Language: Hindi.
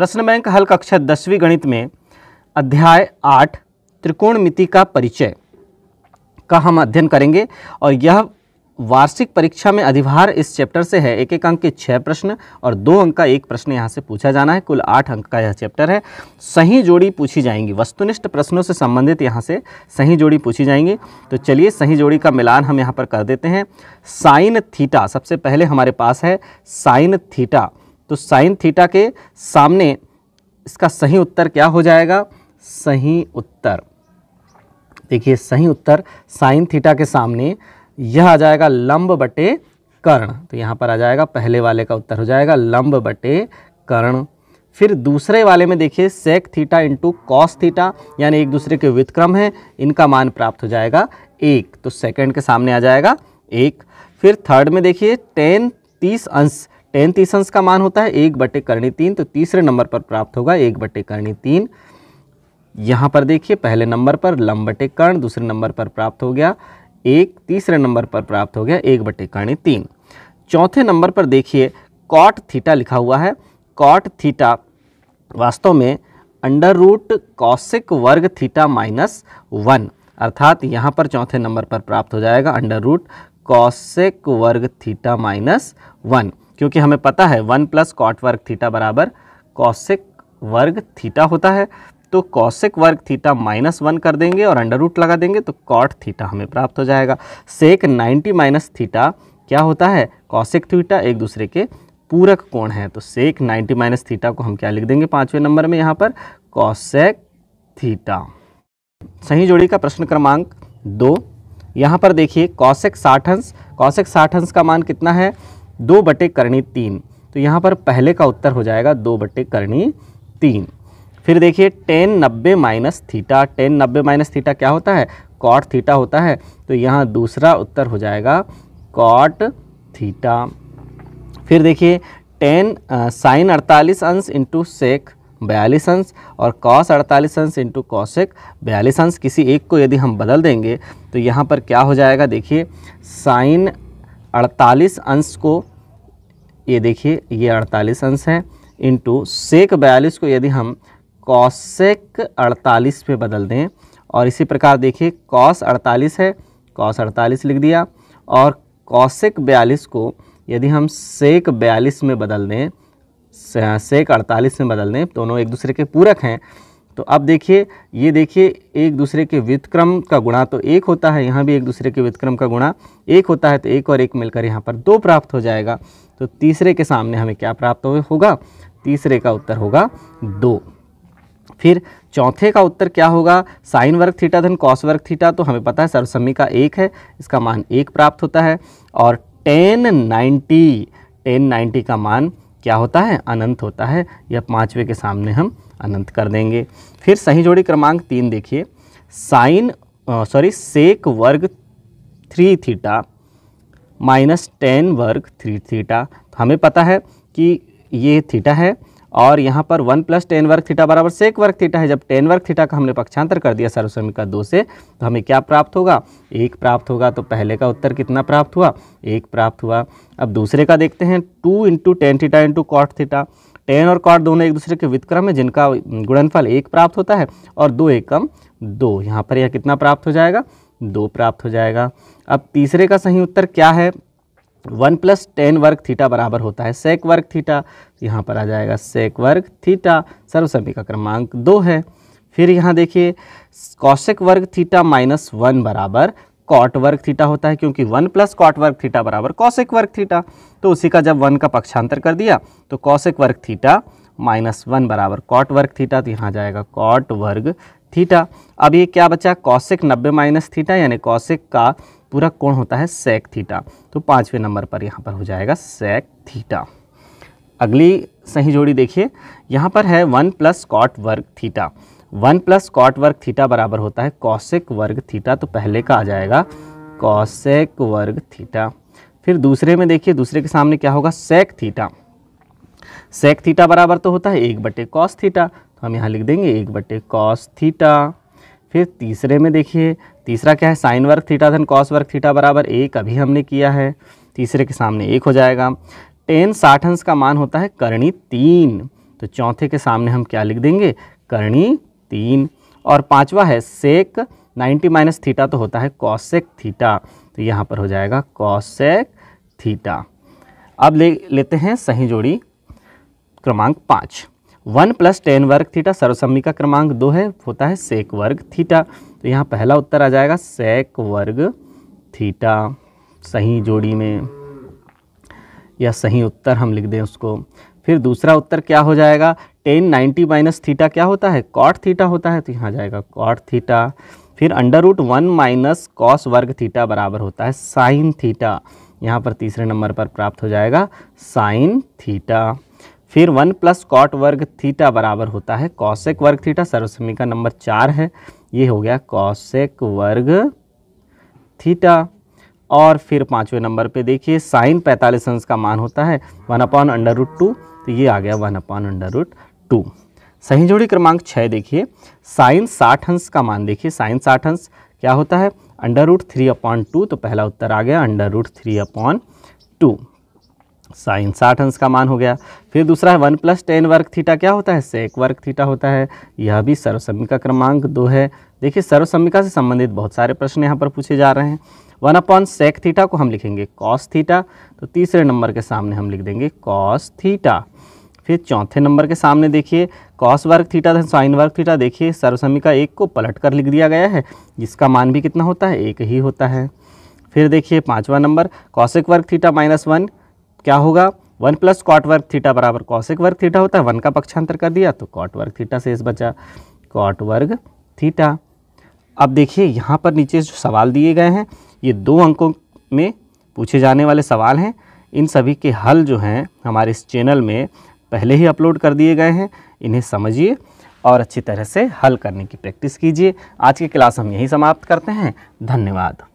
प्रश्न बैंक हल कक्षा दसवीं गणित में अध्याय आठ मिति का परिचय का हम अध्ययन करेंगे और यह वार्षिक परीक्षा में अधिभार इस चैप्टर से है एक एक अंक के छः प्रश्न और दो अंक का एक प्रश्न यहाँ से पूछा जाना है कुल आठ अंक का यह चैप्टर है सही जोड़ी पूछी जाएंगी वस्तुनिष्ठ प्रश्नों से संबंधित यहाँ से सही जोड़ी पूछी जाएंगी तो चलिए सही जोड़ी का मिलान हम यहाँ पर कर देते हैं साइन थीटा सबसे पहले हमारे पास है साइन थीटा तो साइन थीटा के सामने इसका सही उत्तर क्या हो जाएगा सही उत्तर देखिए सही उत्तर साइन थीटा के सामने यह आ जाएगा लंब बटे कर्ण तो यहाँ पर आ जाएगा पहले वाले का उत्तर हो जाएगा लंब बटे कर्ण फिर दूसरे वाले में देखिए sec theta into cos theta यानी एक दूसरे के व्युतक्रम है इनका मान प्राप्त हो जाएगा एक तो सेकंड के सामने आ जाएगा एक फिर थर्ड में देखिए टेन तीस अंश टेंथ ईसंस का मान होता है एक बटे करणी तीन तो तीसरे नंबर पर प्राप्त होगा एक बटे करणी तीन यहाँ पर देखिए पहले नंबर पर लंब बटे कर्ण दूसरे नंबर पर प्राप्त हो गया एक तीसरे नंबर पर प्राप्त हो गया एक बटे करणी तीन चौथे नंबर पर देखिए कॉट थीटा लिखा हुआ है कॉट थीटा वास्तव में अंडर रूट कौशिक वर्ग थीटा माइनस वन अर्थात यहाँ पर चौथे नंबर पर प्राप्त हो जाएगा अंडर रूट कौशिक वर्ग थीटा माइनस वन क्योंकि हमें पता है वन प्लस कॉट वर्ग थीटा बराबर कौशिक वर्ग थीटा होता है तो कौशिक वर्ग थीटा माइनस वन कर देंगे और अंडर रूट लगा देंगे तो कॉट थीटा हमें प्राप्त हो जाएगा सेक 90 माइनस थीटा क्या होता है कौशिक थीटा एक दूसरे के पूरक कोण है तो सेक 90 माइनस थीटा को हम क्या लिख देंगे पाँचवें नंबर में यहाँ पर कौशिक थीटा सही जोड़ी का प्रश्न क्रमांक दो यहाँ पर देखिए कौशिक साठ अंश कौशिक साठ अंश का मान कितना है दो बटे करणी तीन तो यहाँ पर पहले का उत्तर हो जाएगा दो बटे करणी तीन फिर देखिए टेन नब्बे माइनस थीटा टेन नब्बे माइनस थीटा क्या होता है कॉट थीटा होता है तो यहाँ दूसरा उत्तर हो जाएगा कॉट थीटा फिर देखिए टेन साइन अड़तालीस अंश इंटू सेक बयालीस अंश और कॉस अड़तालीस अंश इंटू कॉशेक बयालीस अंश किसी एक को यदि हम बदल देंगे तो यहाँ पर क्या हो जाएगा देखिए साइन अड़तालीस अंश को ये देखिए ये अड़तालीस अंश हैं इंटू सेक बयालीस को यदि हम कॉसेक अड़तालीस में बदल दें और इसी प्रकार देखिए कॉस अड़तालीस है कॉस अड़तालीस लिख दिया और कॉसेक बयालीस को यदि हम सेक बयालीस में बदल दें सेक अड़तालीस में बदल दें दोनों एक दूसरे के पूरक हैं तो अब देखिए ये देखिए एक दूसरे के व्युतक्रम का गुणा तो एक होता है यहाँ भी एक दूसरे के व्युतक्रम का गुणा एक होता है तो एक और एक मिलकर यहाँ पर दो प्राप्त हो जाएगा तो तीसरे के सामने हमें क्या प्राप्त होगा तीसरे का उत्तर होगा दो फिर चौथे का उत्तर क्या होगा साइन वर्ग थीटा धन कॉस वर्ग थीटा तो हमें पता है सर्वसम्मी का एक है इसका मान एक प्राप्त होता है और टेन नाइन्टी टेन नाइन्टी का मान क्या होता है अनंत होता है यह पाँचवें के सामने हम अनंत कर देंगे फिर सही जोड़ी क्रमांक तीन देखिए साइन सॉरी सेक वर्ग थ्री थीटा माइनस टेन वर्ग थ्री थीटा तो हमें पता है कि ये थीटा है और यहाँ पर वन प्लस टेन वर्ग थीटा बराबर सेक वर्ग थीटा है जब टेन वर्ग थीटा का हमने पक्षांतर कर दिया सर्वसमीकरण का दो से तो हमें क्या प्राप्त होगा एक प्राप्त होगा तो पहले का उत्तर कितना प्राप्त हुआ एक प्राप्त हुआ अब दूसरे का देखते हैं two into tan theta into cot theta tan और कॉट दोनों एक दूसरे के वितक्रम है जिनका गुणनफल एक प्राप्त होता है और दो एकम दो यहाँ पर यह कितना प्राप्त हो जाएगा दो प्राप्त हो जाएगा अब तीसरे का सही उत्तर क्या है वन प्लस टेन वर्ग थीटा बराबर होता है सेक वर्ग थीटा यहाँ पर आ जाएगा सेक वर्ग थीटा सर्वसमी का क्रमांक दो है फिर यहाँ देखिए कौशिक वर्ग थीटा माइनस वन बराबर कॉट वर्ग थीटा होता है क्योंकि वन प्लस कॉट वर्ग थीटा बराबर कौशिक वर्ग थीटा तो उसी का जब वन का पक्षांतर कर दिया तो कौशिक वर्ग थीटा माइनस वन बराबर कॉट वर्ग थीटा तो यहाँ जाएगा कॉट वर्ग थीटा अब ये क्या बचा कौशिक नब्बे माइनस थीटा यानी कौशिक का पूरा कोण होता है सेक थीटा तो पाँचवें नंबर पर यहाँ पर हो जाएगा सेक थीटा अगली सही जोड़ी देखिए यहाँ पर है वन प्लस कॉट वर्ग थीटा वन प्लस कॉट वर्ग थीटा बराबर होता है कौशिक वर्ग थीटा तो पहले का आ जाएगा कौशिक वर्ग थीटा फिर दूसरे में देखिए दूसरे के सामने क्या होगा सेक थीटा सेक थीटा बराबर तो होता है एक बटे कॉस थीटा तो हम यहाँ लिख देंगे एक बटे कॉस थीटा फिर तीसरे में देखिए तीसरा क्या है साइन वर्ग थीटा धन कॉस वर्ग थीटा बराबर एक अभी हमने किया है तीसरे के सामने एक हो जाएगा टेन साठ अंश का मान होता है करणी तीन तो चौथे के सामने हम क्या लिख देंगे करणी तीन और पांचवा है सेक 90 माइनस थीटा तो होता है कॉसेक थीटा तो यहाँ पर हो जाएगा कॉसेक थीटा अब ले लेते हैं सही जोड़ी क्रमांक पाँच वन प्लस टेन वर्ग थीटा सर्वसम्मी का क्रमांक दो है होता है सेक वर्ग थीटा तो यहाँ पहला उत्तर आ जाएगा सेक वर्ग थीटा सही जोड़ी में या सही उत्तर हम लिख दें उसको फिर दूसरा उत्तर क्या हो जाएगा टेन नाइन्टी माइनस थीटा क्या होता है कॉट थीटा होता है तो यहाँ जाएगा कॉट थीटा फिर under root one minus cos वर्ग थीटा बराबर होता है साइन थीटा यहाँ पर तीसरे नंबर पर प्राप्त हो जाएगा साइन थीटा फिर वन प्लस कॉट वर्ग थीटा बराबर होता है कौशिक वर्ग थीटा सर्वसमी का नंबर चार है ये हो गया कौशिक वर्ग थीटा और फिर पाँचवें नंबर पे देखिए साइन पैंतालीस अंश का मान होता है one upon under root two तो ये आ गया one upon under root two सही जोड़ी क्रमांक छः देखिए साइन साठ अंश का मान देखिए साइन साठ अंश क्या होता है under root three upon two तो पहला उत्तर आ गया under root three upon two sine साठ अंश का मान हो गया फिर दूसरा है वन प्लस टेन वर्ग थीटा क्या होता है सेक वर्ग थीटा होता है यह भी सर्वसमिका क्रमांक दो है देखिए सर्वसमिका से संबंधित बहुत सारे प्रश्न यहाँ पर पूछे जा रहे हैं वन अपॉन सेक थीटा को हम लिखेंगे कॉस थीटा तो तीसरे नंबर के सामने हम लिख देंगे कॉस थीटा फिर चौथे नंबर के सामने देखिए कॉस वर्ग थीटा धन साइन वर्ग थीटा देखिए सर्वसमिका एक को पलट कर लिख दिया गया है जिसका मान भी कितना होता है एक ही होता है फिर देखिए पाँचवा नंबर कॉशिक वर्ग थीटा माइनस वन क्या होगा वन प्लस कॉट वर्ग थीटा बराबर कॉशिक वर्ग थीटा होता है वन का पक्षांतर कर दिया तो कॉट वर्ग थीटा इस बचा कॉट वर्ग थीटा अब देखिए यहाँ पर नीचे जो सवाल दिए गए हैं ये दो अंकों में पूछे जाने वाले सवाल हैं इन सभी के हल जो हैं हमारे इस चैनल में पहले ही अपलोड कर दिए गए हैं इन्हें समझिए और अच्छी तरह से हल करने की प्रैक्टिस कीजिए आज की क्लास हम यहीं समाप्त करते हैं धन्यवाद